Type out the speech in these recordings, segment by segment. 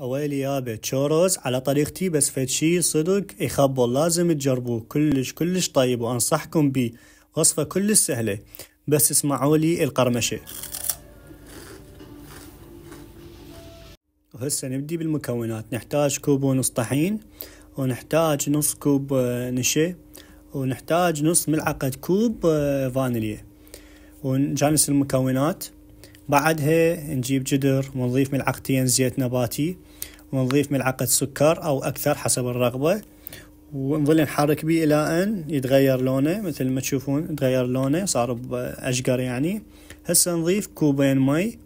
أولي أبي تشوروز على طريقتي بس فد شي صدق يخبل لازم تجربوه كلش كلش طيب وأنصحكم بيه وصفة كلش سهلة بس اسمعوا لي القرمشة وهسه نبدي بالمكونات نحتاج كوب ونص طحين ونحتاج نص كوب آه، نشا ونحتاج نص ملعقة كوب آه، فانيليا ونجانس المكونات بعدها نجيب جدر ونضيف ملعقتين زيت نباتي ونضيف ملعقة سكر أو أكثر حسب الرغبة ونظل نحرك بيه إلى أن يتغير لونه مثل ما تشوفون تغير لونه صار أشقر يعني هسه نضيف كوبين مي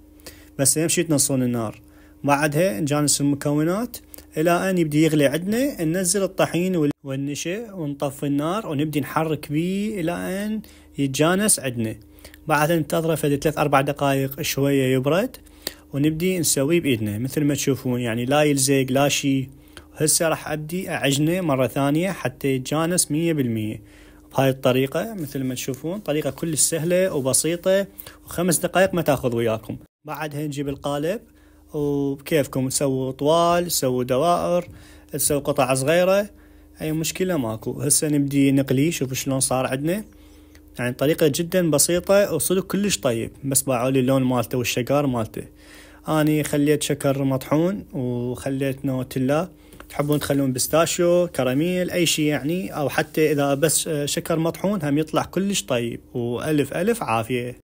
بس يمشي تنصون النار بعدها نجانس المكونات إلى أن يبدي يغلي عندنا ننزل الطحين والنشا ونطفي النار ونبدي نحرك بيه إلى أن يتجانس عندنا بعد ننتظره فد ثلاث أربع دقائق شوية يبرد ونبدي نسويه بإيدنا مثل ما تشوفون يعني لا يلزق لا شي هسه راح أبدي أعجنه مرة ثانية حتى يتجانس مية بالمية بهاي الطريقة مثل ما تشوفون طريقة كل سهلة وبسيطة وخمس دقائق ما تاخذ وياكم بعدها نجيب القالب وبكيفكم تسووا طوال تسووا دوائر تسووا قطع صغيرة أي مشكلة ماكو هسه نبدي نقلي شوفوا شلون صار عندنا يعني طريقة جدا بسيطة وصدق كلش طيب بس باعوا لي اللون مالته والشقار مالته أني خليت شكر مطحون وخليت نوتيلا تحبون تخلون بستاشيو كراميل أي شيء يعني أو حتى إذا بس شكر مطحون هم يطلع كلش طيب وألف ألف عافية